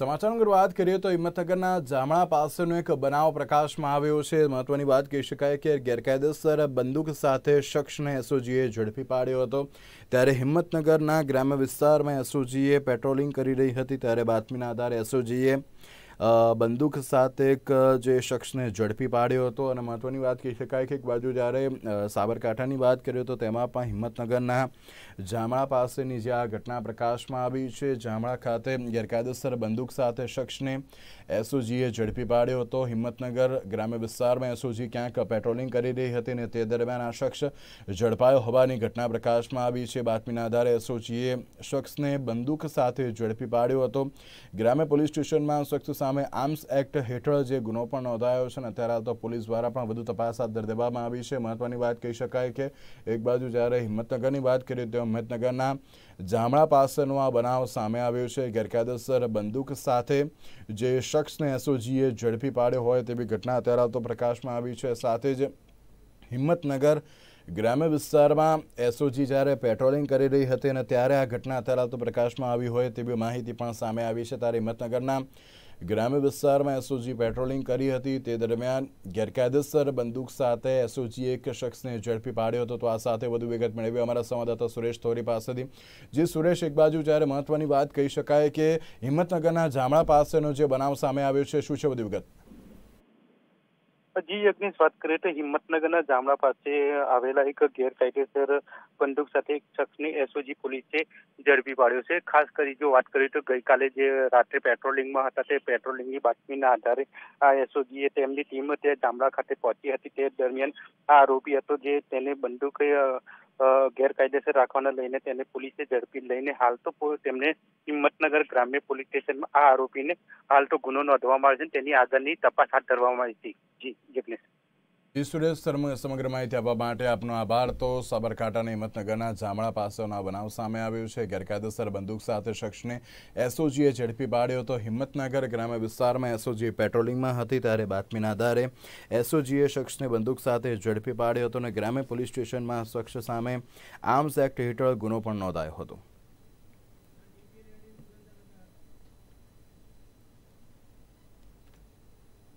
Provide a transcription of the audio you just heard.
સમાચાર અંગે વાત કરીએ તો હિંમતનગરના જામણા પાસેનો એક બનાવ પ્રકાશમાં આવ્યો છે મહત્વની વાત કહી શકાય કે ગેરકાયદેસર બંદૂક સાથે શખ્સને એસઓજીએ ઝડપી પાડ્યો હતો ત્યારે હિંમતનગરના ગ્રામ્ય વિસ્તારમાં એસઓજીએ પેટ્રોલિંગ કરી રહી હતી ત્યારે બાતમીના આધારે એસઓજીએ બંદૂક સાથે એક જે શખ્સને ઝડપી પાડ્યો હતો અને મહત્વની વાત કહી શકાય કે એક બાજુ જ્યારે સાબરકાંઠાની વાત કરીએ તો તેમાં પણ હિંમતનગરના જામળા પાસેની જે આ ઘટના પ્રકાશમાં આવી છે જામળા ખાતે ગેરકાયદેસર બંદૂક સાથે શખ્સને એસઓજીએ ઝડપી પાડ્યો હતો હિંમતનગર ગ્રામ્ય વિસ્તારમાં એસઓજી ક્યાંક પેટ્રોલિંગ કરી રહી હતી અને તે દરમિયાન આ શખ્સ ઝડપાયો હોવાની ઘટના પ્રકાશમાં આવી છે બાતમીના આધારે એસઓજીએ શખ્સને બંદૂક સાથે ઝડપી પાડ્યો હતો ગ્રામ્ય પોલીસ સ્ટેશનમાં શખ્સ સામે આર્મ્સ એક્ટ હેઠળ જે ગુનો પણ નોંધાયો છે ને અત્યારે તો પોલીસ દ્વારા પણ વધુ તપાસ હાથ દેવામાં આવી છે મહત્વની વાત કહી શકાય કે એક બાજુ જ્યારે હિંમતનગરની વાત કરીએ તો હિંમતનગરના જામળા પાસેનો આ બનાવ સામે આવ્યો છે ગેરકાયદેસર બંદૂક સાથે જે શખ્સને એસઓજીએ ઝડપી પાડ્યો હોય તેવી ઘટના અત્યારે તો પ્રકાશમાં આવી છે સાથે જ હિંમતનગર ગ્રામ્ય વિસ્તારમાં એસઓજી જ્યારે પેટ્રોલિંગ કરી રહી હતી અને ત્યારે આ ઘટના અત્યારે તો પ્રકાશમાં આવી હોય તેવી માહિતી પણ સામે આવી છે ત્યારે હિંમતનગરના ગ્રામ્ય વિસ્તારમાં એસઓજી પેટ્રોલિંગ કરી હતી તે દરમિયાન ગેરકાયદેસર બંદૂક સાથે એસઓજી એક શખ્સને ઝડપી પાડ્યો હતો તો આ સાથે વધુ વિગત મેળવી અમારા સંવાદદાતા સુરેશ થોરી પાસેથી જે સુરેશ એક બાજુ જ્યારે મહત્વની વાત કહી શકાય કે હિંમતનગરના જામળા પાસેનો જે બનાવ સામે આવ્યો છે શું છે વધુ વિગત જી યજ્ઞની વાત કરીએ તો હિંમતનગરના જામડા પાસે આવેલા એક ગેરકાયદેસર બંદૂક સાથે એક શખ્સને એસઓજી પોલીસે ઝડપી પાડ્યો છે ખાસ કરી જો વાત કરીએ તો ગઈકાલે જે રાત્રે પેટ્રોલિંગમાં હતા તે પેટ્રોલિંગની બાતમીના આધારે આ એસઓજીએ તેમની ટીમ તે જામડા ખાતે પહોંચી હતી તે દરમિયાન આ આરોપી હતો જે તેને બંદૂક ગેરકાયદેસર રાખવાના લઈને તેને પોલીસે ઝડપી લઈને હાલ તો તેમને હિંમતનગર ગ્રામ્ય પોલીસ સ્ટેશનમાં આ આરોપીને હાલ તો ગુનો નોંધવામાં આવ્યો છે તેની આગળની તપાસ હાથ ધરવામાં આવી હતી જી સુરેશ જી સમગ્ર માહિતી આપવા માટે આપનો આભાર તો સાબરકાંઠાના હિંમતનગરના જામળા પાસેનો બનાવ સામે આવ્યો છે ગેરકાયદેસર બંદૂક સાથે શખ્સને એસઓજીએ ઝડપી પાડ્યો હતો હિંમતનગર ગ્રામ્ય વિસ્તારમાં એસઓજી પેટ્રોલિંગમાં હતી ત્યારે બાતમીના આધારે એસઓજીએ શખ્સને બંદૂક સાથે ઝડપી પાડ્યો હતો અને ગ્રામ્ય પોલીસ સ્ટેશનમાં શખ્સ સામે આર્મ્સ એક્ટ હેઠળ ગુનો પણ નોંધાયો હતો